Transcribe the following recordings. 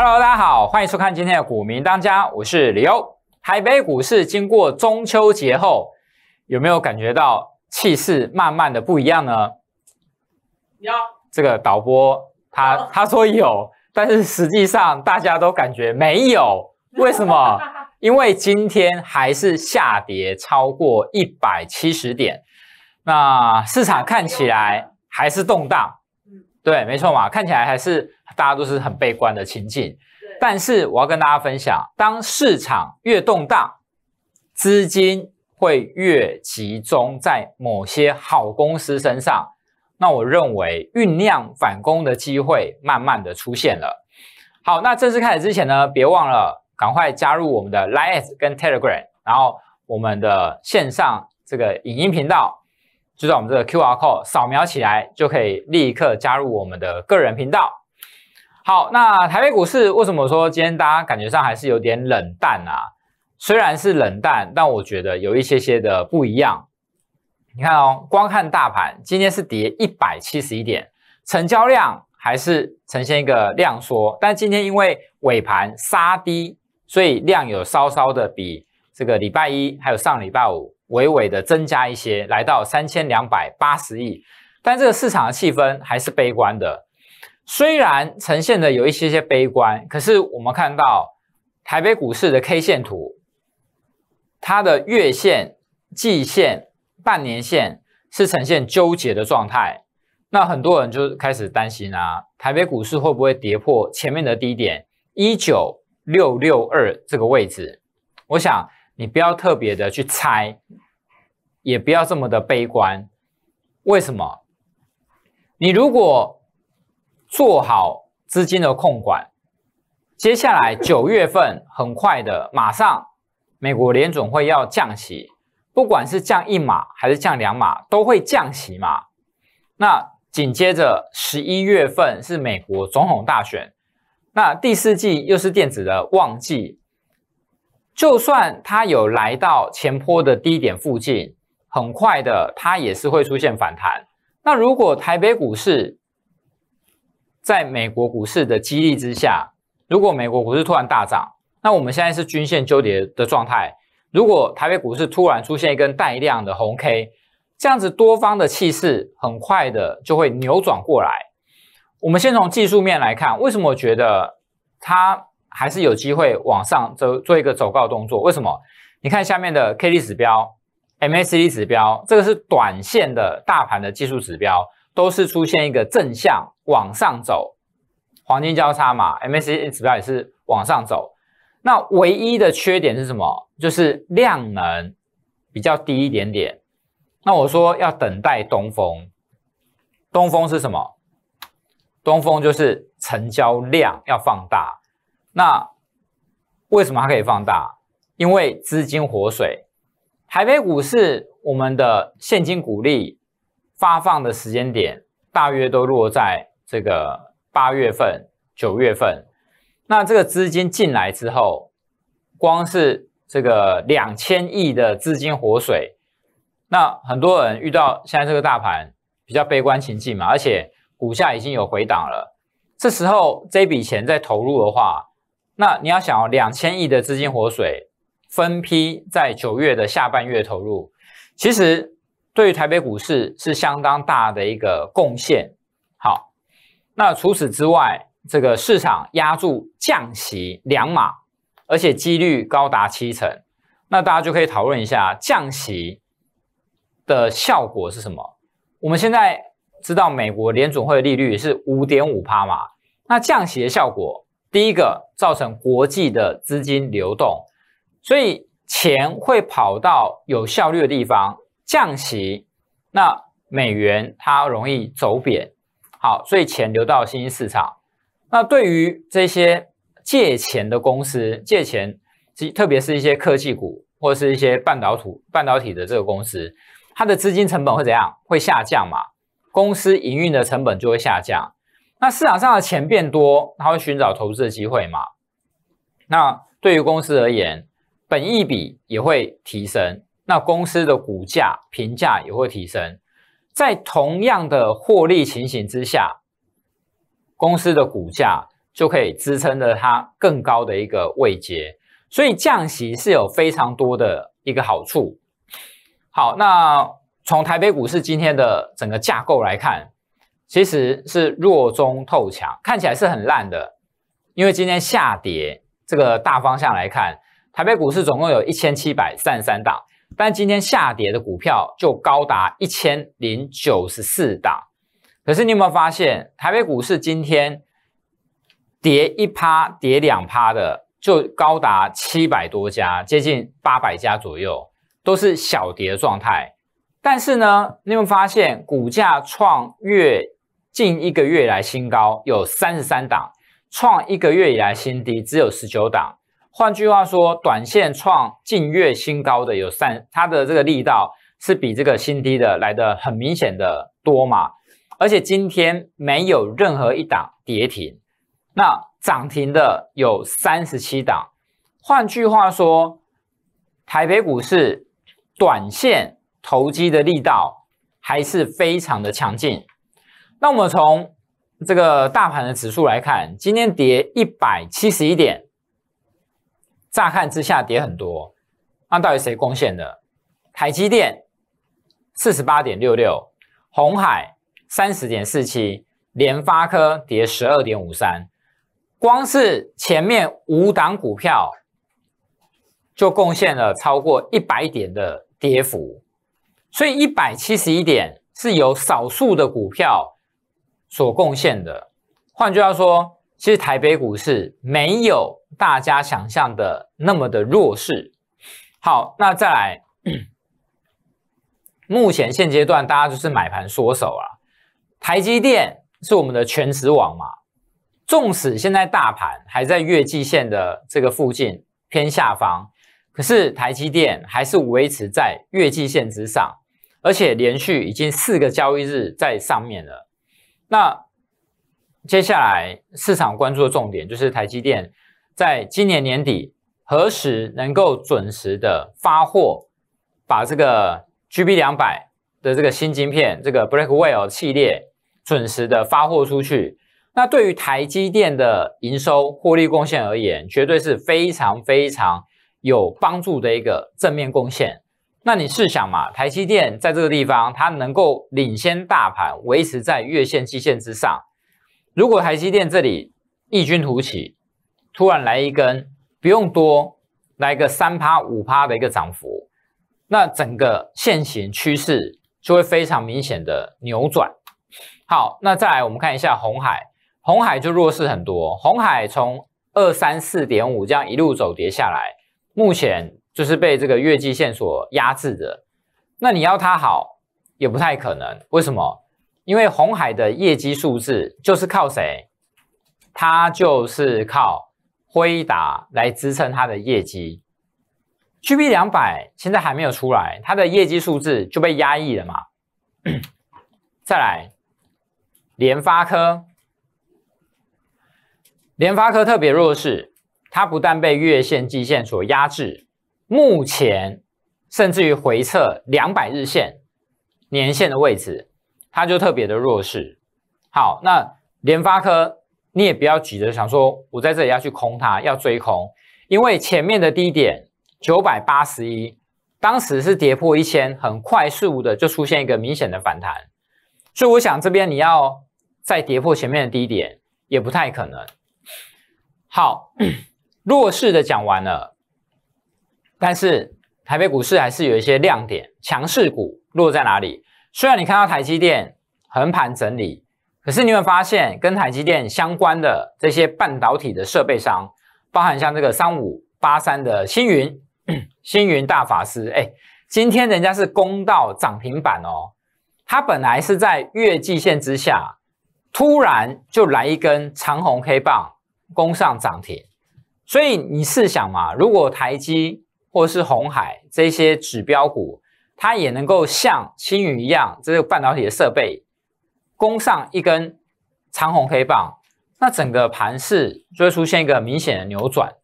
Hello，大家好，欢迎收看今天的《股民当家》，我是李欧。台北股市经过中秋节后，有没有感觉到气势慢慢的不一样呢？有，这个导播他他说有，但是实际上大家都感觉没有。为什么？因为今天还是下跌超过一百七十点，那市场看起来还是动荡。对，没错嘛，看起来还是。大家都是很悲观的情境，但是我要跟大家分享，当市场越动荡，资金会越集中在某些好公司身上，那我认为酝酿反攻的机会慢慢的出现了。好，那正式开始之前呢，别忘了赶快加入我们的 Line 跟 Telegram，然后我们的线上这个影音频道，就在我们这个 QR code 扫描起来就可以立刻加入我们的个人频道。好，那台北股市为什么说今天大家感觉上还是有点冷淡啊？虽然是冷淡，但我觉得有一些些的不一样。你看哦，光看大盘，今天是跌一百七十一点，成交量还是呈现一个量缩。但今天因为尾盘杀低，所以量有稍稍的比这个礼拜一还有上礼拜五微微的增加一些，来到三千两百八十亿。但这个市场的气氛还是悲观的。虽然呈现的有一些些悲观，可是我们看到台北股市的 K 线图，它的月线、季线、半年线是呈现纠结的状态。那很多人就开始担心啊，台北股市会不会跌破前面的低点一九六六二这个位置？我想你不要特别的去猜，也不要这么的悲观。为什么？你如果做好资金的控管，接下来九月份很快的，马上美国联总会要降息，不管是降一码还是降两码，都会降息嘛。那紧接着十一月份是美国总统大选，那第四季又是电子的旺季，就算它有来到前坡的低点附近，很快的它也是会出现反弹。那如果台北股市，在美国股市的激励之下，如果美国股市突然大涨，那我们现在是均线纠结的状态。如果台北股市突然出现一根带量的红 K，这样子多方的气势很快的就会扭转过来。我们先从技术面来看，为什么我觉得它还是有机会往上走，做一个走高动作？为什么？你看下面的 k d 指标、MACD 指标，这个是短线的大盘的技术指标。都是出现一个正向往上走，黄金交叉嘛，MACD 指标也是往上走。那唯一的缺点是什么？就是量能比较低一点点。那我说要等待东风，东风是什么？东风就是成交量要放大。那为什么它可以放大？因为资金活水。海北股市我们的现金股利。发放的时间点大约都落在这个八月份、九月份。那这个资金进来之后，光是这个两千亿的资金活水，那很多人遇到现在这个大盘比较悲观情境嘛，而且股价已经有回档了。这时候这笔钱再投入的话，那你要想，两千亿的资金活水分批在九月的下半月投入，其实。对于台北股市是相当大的一个贡献。好，那除此之外，这个市场压住降息两码，而且几率高达七成。那大家就可以讨论一下降息的效果是什么。我们现在知道美国联准会的利率是五点五帕嘛？那降息的效果，第一个造成国际的资金流动，所以钱会跑到有效率的地方。降息，那美元它容易走贬，好，所以钱流到新兴市场。那对于这些借钱的公司，借钱即特别是一些科技股，或是一些半导体半导体的这个公司，它的资金成本会怎样？会下降嘛？公司营运的成本就会下降。那市场上的钱变多，它会寻找投资的机会嘛？那对于公司而言，本益比也会提升。那公司的股价评价也会提升，在同样的获利情形之下，公司的股价就可以支撑着它更高的一个位阶，所以降息是有非常多的一个好处。好，那从台北股市今天的整个架构来看，其实是弱中透强，看起来是很烂的，因为今天下跌这个大方向来看，台北股市总共有一千七百三十三档。但今天下跌的股票就高达一千零九十四档，可是你有没有发现，台北股市今天跌一趴、跌两趴的，就高达七百多家，接近八百家左右，都是小跌的状态。但是呢，你有没有发现股价创月近一个月来新高，有三十三档，创一个月以来新低，只有十九档。换句话说，短线创近月新高的有三，它的这个力道是比这个新低的来的很明显的多嘛。而且今天没有任何一档跌停，那涨停的有三十七档。换句话说，台北股市短线投机的力道还是非常的强劲。那我们从这个大盘的指数来看，今天跌一百七十一点。乍看之下跌很多，那到底谁贡献的？台积电四十八点六六，红海三十点四七，联发科跌十二点五三，光是前面五档股票就贡献了超过一百点的跌幅，所以一百七十一点是由少数的股票所贡献的。换句话说，其实台北股市没有。大家想象的那么的弱势，好，那再来，目前现阶段大家就是买盘缩手啊。台积电是我们的全职网嘛，纵使现在大盘还在月季线的这个附近偏下方，可是台积电还是维持在月季线之上，而且连续已经四个交易日在上面了。那接下来市场关注的重点就是台积电。在今年年底何时能够准时的发货，把这个 G B 两百的这个新晶片，这个 Blackwell 系列准时的发货出去？那对于台积电的营收获利贡献而言，绝对是非常非常有帮助的一个正面贡献。那你试想嘛，台积电在这个地方，它能够领先大盘，维持在月线、季线之上。如果台积电这里异军突起，突然来一根，不用多，来个三趴五趴的一个涨幅，那整个现行趋势就会非常明显的扭转。好，那再来我们看一下红海，红海就弱势很多。红海从二三四点五这样一路走跌下来，目前就是被这个月季线所压制的。那你要它好也不太可能，为什么？因为红海的业绩数字就是靠谁，它就是靠。辉达来支撑它的业绩，G B 两百现在还没有出来，它的业绩数字就被压抑了嘛？再来，联发科，联发科特别弱势，它不但被月线、季线所压制，目前甚至于回测两百日线、年线的位置，它就特别的弱势。好，那联发科。你也不要急着想说，我在这里要去空它，要追空，因为前面的低点九百八十一，当时是跌破一千，很快速的就出现一个明显的反弹，所以我想这边你要再跌破前面的低点，也不太可能。好，弱势的讲完了，但是台北股市还是有一些亮点，强势股落在哪里？虽然你看到台积电横盘整理。可是你有发现，跟台积电相关的这些半导体的设备商，包含像这个三五八三的星云、星云大法师，哎，今天人家是攻到涨停板哦。它本来是在月季线之下，突然就来一根长红黑棒，攻上涨停。所以你试想嘛，如果台积或是红海这些指标股，它也能够像星云一样，这个半导体的设备。攻上一根长红黑棒，那整个盘势就会出现一个明显的扭转。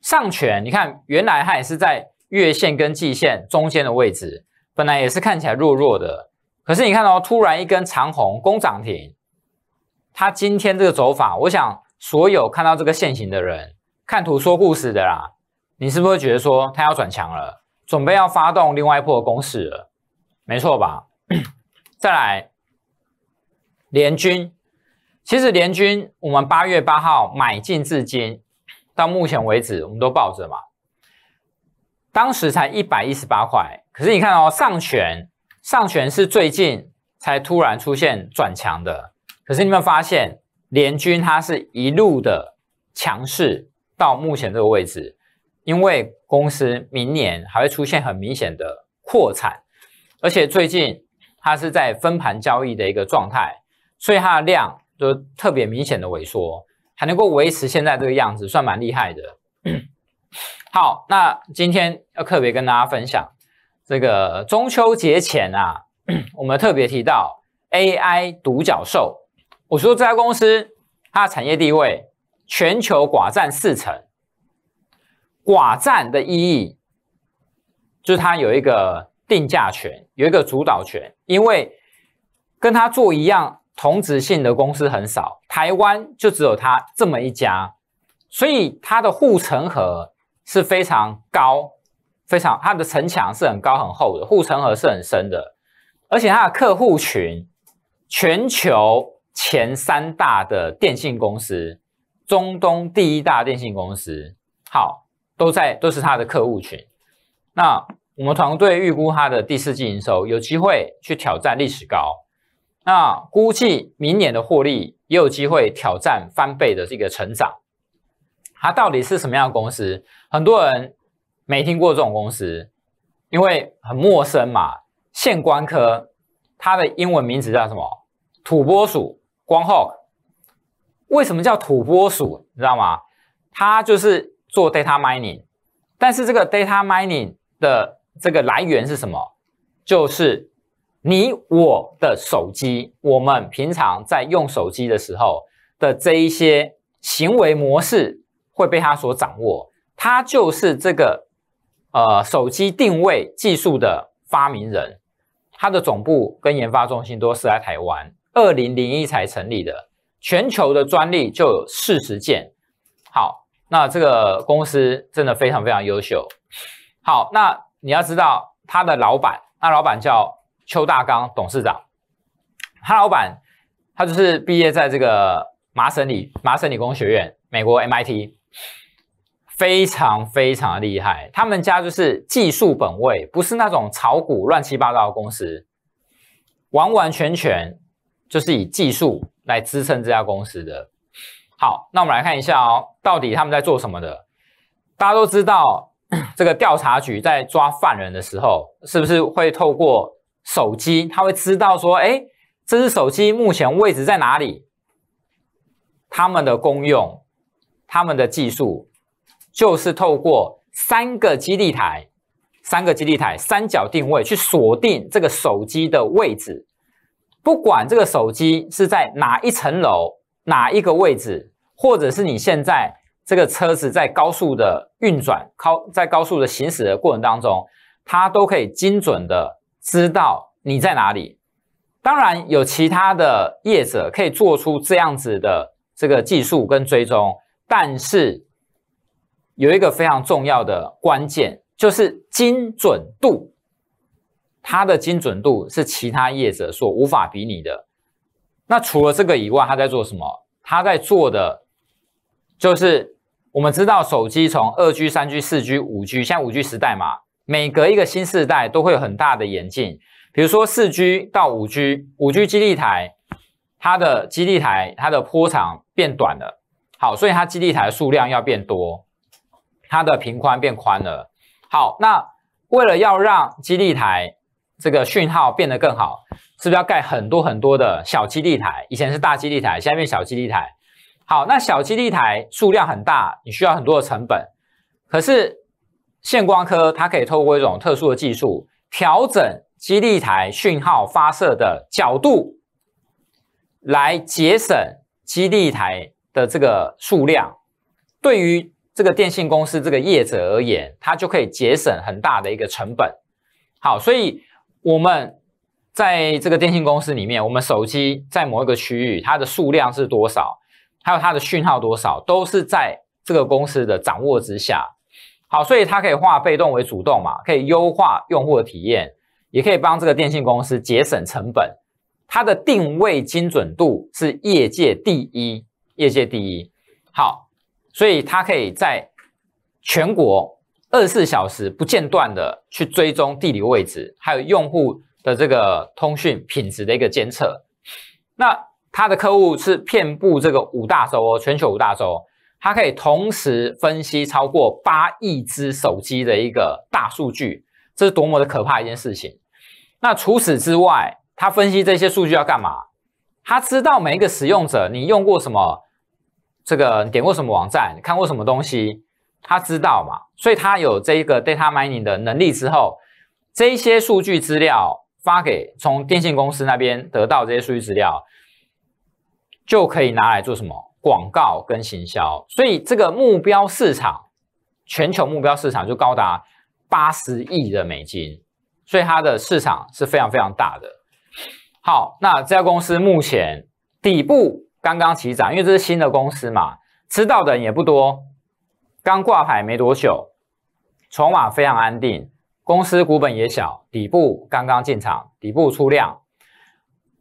上权，你看原来它也是在月线跟季线中间的位置，本来也是看起来弱弱的。可是你看到突然一根长红攻涨停，它今天这个走法，我想所有看到这个线型的人，看图说故事的啦，你是不是会觉得说它要转强了，准备要发动另外一波攻势了？没错吧？再来。联军，其实联军，我们八月八号买进至今，到目前为止我们都抱着嘛。当时才一百一十八块，可是你看哦，上旋上旋是最近才突然出现转强的，可是你们发现联军它是一路的强势到目前这个位置，因为公司明年还会出现很明显的扩产，而且最近它是在分盘交易的一个状态。所以它的量就特别明显的萎缩，还能够维持现在这个样子，算蛮厉害的。好，那今天要特别跟大家分享这个中秋节前啊，我们特别提到 AI 独角兽。我说这家公司它的产业地位全球寡占四成，寡占的意义就是它有一个定价权，有一个主导权，因为跟它做一样。同质性的公司很少，台湾就只有它这么一家，所以它的护城河是非常高、非常它的城墙是很高很厚的，护城河是很深的，而且它的客户群，全球前三大的电信公司，中东第一大电信公司，好都在都是它的客户群。那我们团队预估它的第四季营收有机会去挑战历史高。那估计明年的获利也有机会挑战翻倍的这个成长。它到底是什么样的公司？很多人没听过这种公司，因为很陌生嘛。县光科，它的英文名字叫什么？土拨鼠光号。为什么叫土拨鼠？你知道吗？它就是做 data mining。但是这个 data mining 的这个来源是什么？就是。你我的手机，我们平常在用手机的时候的这一些行为模式会被它所掌握。它就是这个呃手机定位技术的发明人，它的总部跟研发中心都是在台湾，二零零一才成立的，全球的专利就有四十件。好，那这个公司真的非常非常优秀。好，那你要知道他的老板，那老板叫。邱大刚董事长，他老板，他就是毕业在这个麻省理麻省理工学院，美国 MIT，非常非常厉害。他们家就是技术本位，不是那种炒股乱七八糟的公司，完完全全就是以技术来支撑这家公司的。好，那我们来看一下哦，到底他们在做什么的？大家都知道，这个调查局在抓犯人的时候，是不是会透过？手机它会知道说，哎，这只手机目前位置在哪里？它们的功用，它们的技术，就是透过三个基地台、三个基地台三角定位去锁定这个手机的位置。不管这个手机是在哪一层楼、哪一个位置，或者是你现在这个车子在高速的运转、高在高速的行驶的过程当中，它都可以精准的。知道你在哪里，当然有其他的业者可以做出这样子的这个技术跟追踪，但是有一个非常重要的关键就是精准度，它的精准度是其他业者所无法比拟的。那除了这个以外，他在做什么？他在做的就是我们知道手机从二 G、三 G、四 G、五 G，现在五 G 时代嘛。每隔一个新世代都会有很大的演进，比如说四 G 到五 G，五 G 基地台，它的基地台它的坡长变短了，好，所以它基地台数量要变多，它的频宽变宽了，好，那为了要让基地台这个讯号变得更好，是不是要盖很多很多的小基地台？以前是大基地台，现在变小基地台，好，那小基地台数量很大，你需要很多的成本，可是。线光科，它可以透过一种特殊的技术，调整基地台讯号发射的角度，来节省基地台的这个数量。对于这个电信公司这个业者而言，它就可以节省很大的一个成本。好，所以我们在这个电信公司里面，我们手机在某一个区域，它的数量是多少，还有它的讯号多少，都是在这个公司的掌握之下。好，所以它可以化被动为主动嘛，可以优化用户的体验，也可以帮这个电信公司节省成本。它的定位精准度是业界第一，业界第一。好，所以它可以在全国二十四小时不间断的去追踪地理位置，还有用户的这个通讯品质的一个监测。那它的客户是遍布这个五大洲哦，全球五大洲。它可以同时分析超过八亿只手机的一个大数据，这是多么的可怕一件事情。那除此之外，它分析这些数据要干嘛？他知道每一个使用者你用过什么，这个你点过什么网站，看过什么东西，他知道嘛？所以他有这一个 data mining 的能力之后，这些数据资料发给从电信公司那边得到这些数据资料，就可以拿来做什么？广告跟行销，所以这个目标市场，全球目标市场就高达八十亿的美金，所以它的市场是非常非常大的。好，那这家公司目前底部刚刚起涨，因为这是新的公司嘛，知道的人也不多，刚挂牌没多久，筹码非常安定，公司股本也小，底部刚刚进场，底部出量，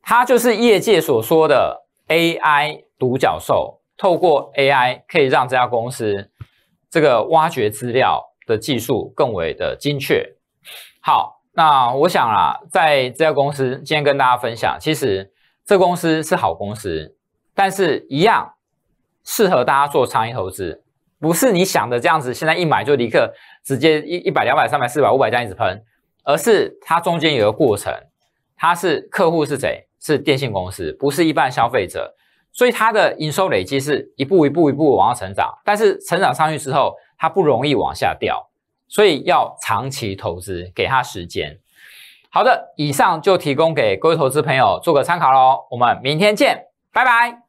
它就是业界所说的 AI。独角兽透过 AI 可以让这家公司这个挖掘资料的技术更为的精确。好，那我想啊，在这家公司今天跟大家分享，其实这公司是好公司，但是一样适合大家做长期投资，不是你想的这样子，现在一买就立刻直接一一百两百三百四百五百这样一直喷，而是它中间有个过程。它是客户是谁？是电信公司，不是一般消费者。所以它的营收累积是一步一步、一步往上成长，但是成长上去之后，它不容易往下掉，所以要长期投资，给它时间。好的，以上就提供给各位投资朋友做个参考喽，我们明天见，拜拜。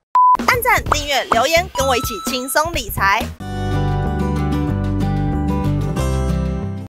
按赞、订阅、留言，跟我一起轻松理财。